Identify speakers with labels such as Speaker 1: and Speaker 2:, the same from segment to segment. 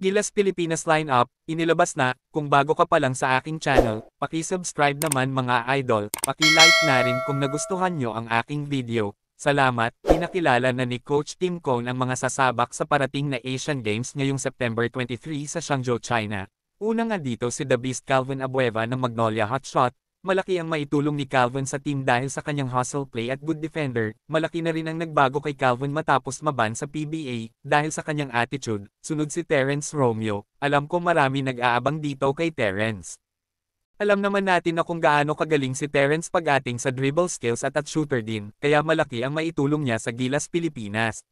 Speaker 1: Gilas Pilipinas lineup, inilabas na, kung bago ka pa lang sa aking channel, paki-subscribe naman mga idol, paki-like na rin kung nagustuhan nyo ang aking video. Salamat, pinakilala na ni Coach Tim Cohn ang mga sasabak sa parating na Asian Games ngayong September 23 sa Shangzhou, China. Una nga dito si The Beast Calvin Abueva ng Magnolia Hotshot, Malaki ang maitulong ni Calvin sa team dahil sa kanyang hustle play at good defender, malaki na rin ang nagbago kay Calvin matapos maban sa PBA, dahil sa kanyang attitude, sunod si Terence Romeo, alam ko marami nag-aabang dito kay Terence. Alam naman natin na kung gaano kagaling si Terence pag sa dribble skills at at shooter din, kaya malaki ang maitulong niya sa Gilas Pilipinas.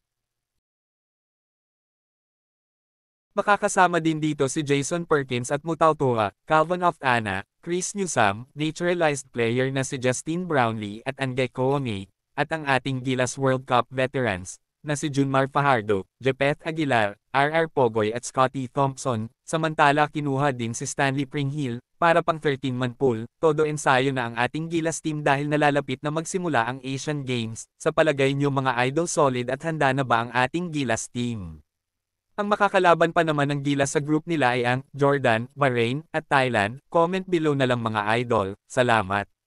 Speaker 1: Makakasama din dito si Jason Perkins at Mutautua, Calvin of Anna, Chris Newsam, naturalized player na si Justin Brownlee at Ange Koome, at ang ating Gilas World Cup veterans, na si Junmar Fajardo, Jepeth Aguilar, RR Pogoy at Scotty Thompson, samantala kinuha din si Stanley Pringhill, para pang 13-man pool, todo ensayo na ang ating Gilas team dahil nalalapit na magsimula ang Asian Games, sa palagay niyo mga idol solid at handa na ba ang ating Gilas team? Ang makakalaban pa naman ng Gila sa group nila ay ang Jordan, Bahrain, at Thailand. Comment below na lang mga idol. Salamat.